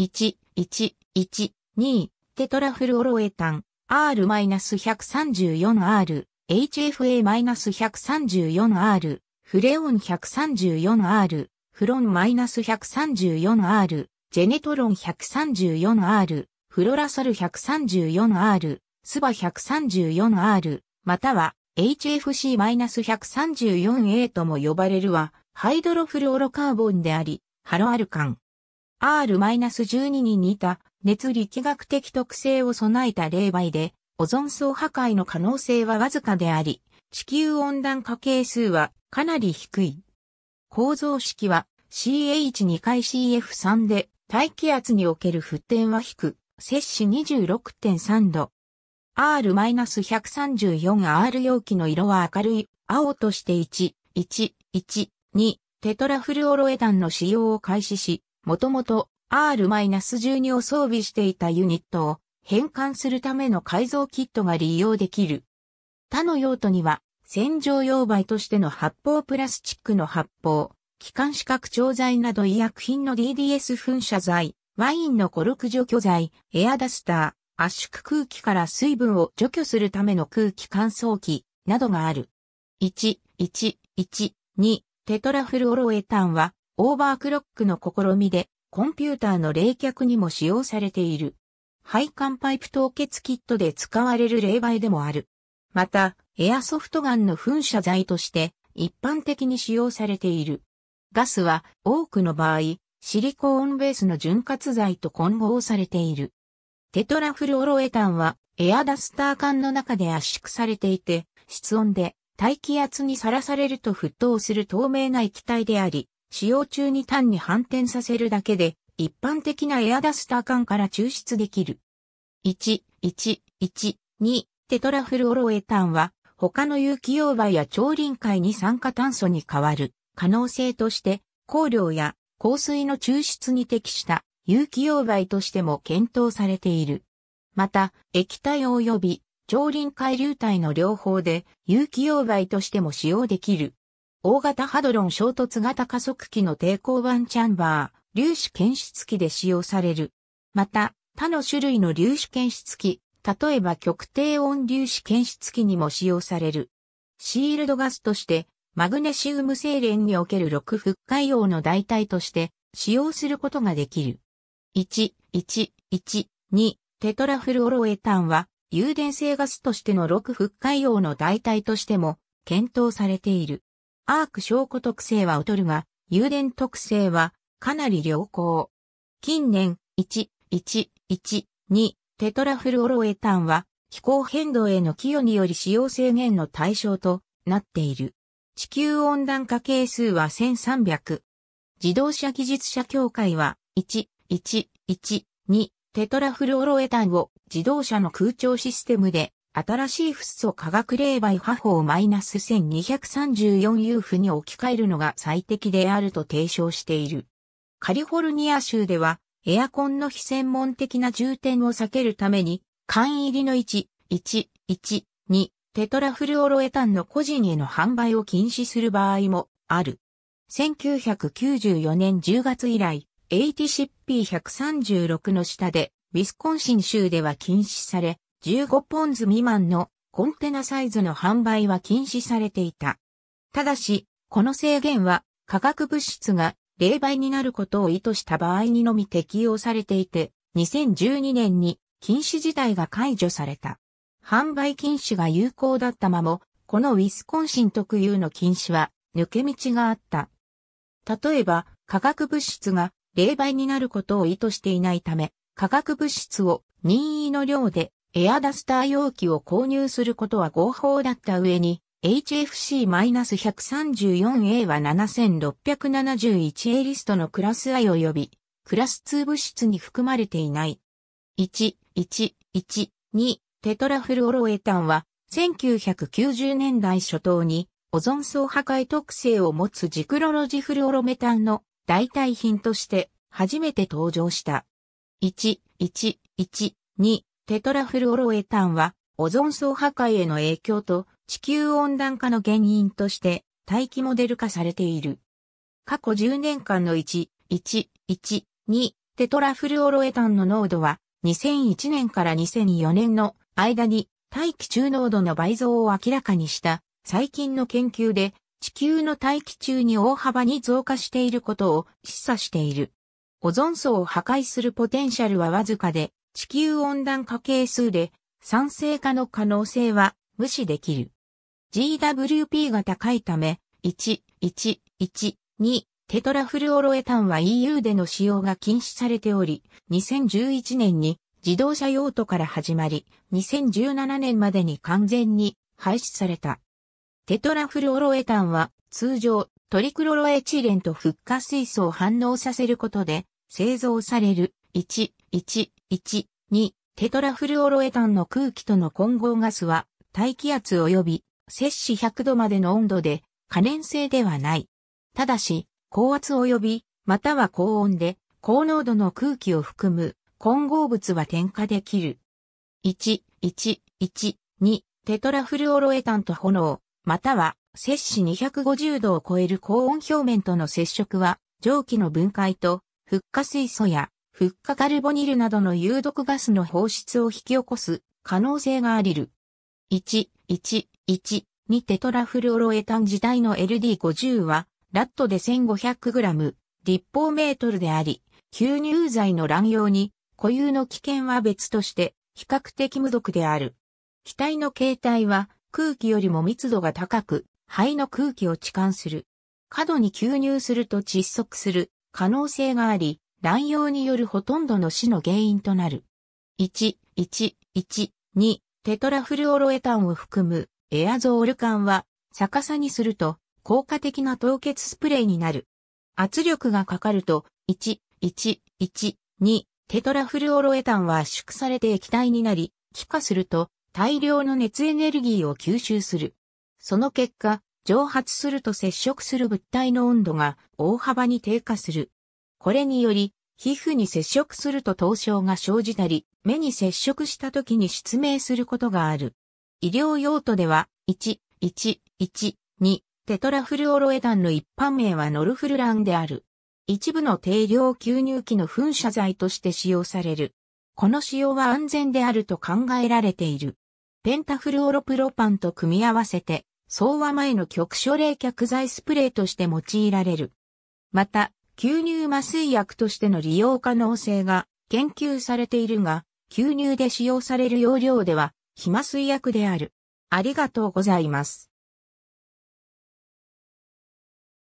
1.1.1.2テトラフルオロエタン R-134R HFA-134R フレオン 134R フロン -134R ジェネトロン 134R フロラソル 134R スバ 134R または HFC-134A とも呼ばれるはハイドロフルオロカーボンでありハロアルカン R-12 に似た熱力学的特性を備えた冷媒で、オゾン層破壊の可能性はわずかであり、地球温暖化係数はかなり低い。構造式は CH2 回 CF3 で大気圧における沸点は低く、摂氏26.3度。R-134R 容器の色は明るい、青として1、1、1、2、テトラフルオロエダンの使用を開始し、もともと R-12 を装備していたユニットを変換するための改造キットが利用できる。他の用途には、洗浄用媒としての発泡プラスチックの発泡、気管資格調剤など医薬品の DDS 噴射剤、ワインのコルク除去剤、エアダスター、圧縮空気から水分を除去するための空気乾燥機などがある。1、1、1、2、テトラフルオロエタンはオーバークロックの試みでコンピューターの冷却にも使用されている。配管パイプ凍結キットで使われる冷媒でもある。また、エアソフトガンの噴射剤として一般的に使用されている。ガスは多くの場合、シリコーンベースの潤滑剤と混合されている。テトラフルオロエタンはエアダスター管の中で圧縮されていて、室温で大気圧にさらされると沸騰する透明な液体であり、使用中に単に反転させるだけで、一般的なエアダスター管から抽出できる。1、1、1、2、テトラフルオロエタンは、他の有機溶媒や超臨界に酸化炭素に変わる可能性として、香料や香水の抽出に適した有機溶媒としても検討されている。また、液体及び超臨界流体の両方で有機溶媒としても使用できる大型ハドロン衝突型加速器の抵抗板チャンバー、粒子検出器で使用される。また、他の種類の粒子検出器、例えば極低温粒子検出器にも使用される。シールドガスとして、マグネシウム精錬における6復解用の代替として使用することができる。1、1、1、2、テトラフルオロエタンは、有電性ガスとしての6復解用の代替としても検討されている。アーク証拠特性は劣るが、油田特性はかなり良好。近年、1、1、1、2、テトラフルオロエタンは気候変動への寄与により使用制限の対象となっている。地球温暖化係数は1300。自動車技術者協会は1、1、1、2、テトラフルオロエタンを自動車の空調システムで新しいフッ素化学冷媒破法 -1234U f に置き換えるのが最適であると提唱している。カリフォルニア州では、エアコンの非専門的な充填を避けるために、缶入りの1、1、1、2、テトラフルオロエタンの個人への販売を禁止する場合もある。1994年10月以来、ATCP136 の下で、ウィスコンシン州では禁止され、15ポンズ未満のコンテナサイズの販売は禁止されていた。ただし、この制限は化学物質が冷媒になることを意図した場合にのみ適用されていて、2012年に禁止自体が解除された。販売禁止が有効だったまも、このウィスコンシン特有の禁止は抜け道があった。例えば、化学物質が冷媒になることを意図していないため、化学物質を任意の量でエアダスター容器を購入することは合法だった上に、HFC-134A は 7671A リストのクラス I 及び、クラス2物質に含まれていない。1、1、1、2、テトラフルオロエタンは、1990年代初頭に、オゾン層破壊特性を持つジクロロジフルオロメタンの代替品として初めて登場した。1、1、1、2、テトラフルオロエタンは、オゾン層破壊への影響と地球温暖化の原因として大気モデル化されている。過去10年間の1、1、1、2、テトラフルオロエタンの濃度は2001年から2004年の間に大気中濃度の倍増を明らかにした最近の研究で地球の大気中に大幅に増加していることを示唆している。オゾン層を破壊するポテンシャルはわずかで地球温暖化係数で酸性化の可能性は無視できる。GWP が高いため、1112テトラフルオロエタンは EU での使用が禁止されており、2011年に自動車用途から始まり、2017年までに完全に廃止された。テトラフルオロエタンは通常トリクロロエチレンとフッ水素を反応させることで製造される1 1 1 2テトラフルオロエタンの空気との混合ガスは、大気圧及び、摂氏100度までの温度で、可燃性ではない。ただし、高圧及び、または高温で、高濃度の空気を含む、混合物は添加できる。1.1.1.2テトラフルオロエタンと炎、または、摂氏250度を超える高温表面との接触は、蒸気の分解と、フッ化水素やフッ化カルボニルなどの有毒ガスの放出を引き起こす可能性がありる。1.1.1にテトラフルオロエタン時代の LD50 は、ラットで 1500g、立方メートルであり、吸入剤の乱用に固有の危険は別として比較的無毒である。気体の形態は空気よりも密度が高く、肺の空気を置換する。過度に吸入すると窒息する可能性があり、乱用によるほとんどの死の原因となる。1、1、1、2、テトラフルオロエタンを含むエアゾール管は逆さにすると効果的な凍結スプレーになる。圧力がかかると、1、1、1、2、テトラフルオロエタンは圧縮されて液体になり、気化すると大量の熱エネルギーを吸収する。その結果、蒸発すると接触する物体の温度が大幅に低下する。これにより、皮膚に接触すると凍傷が生じたり、目に接触した時に失明することがある。医療用途では、1、1、1、2、テトラフルオロエタンの一般名はノルフルランである。一部の定量吸入器の噴射剤として使用される。この使用は安全であると考えられている。ペンタフルオロプロパンと組み合わせて、相和前の局所冷却剤スプレーとして用いられる。また、吸入麻酔薬としての利用可能性が研究されているが、吸入で使用される容量では、非麻酔薬である。ありがとうございます。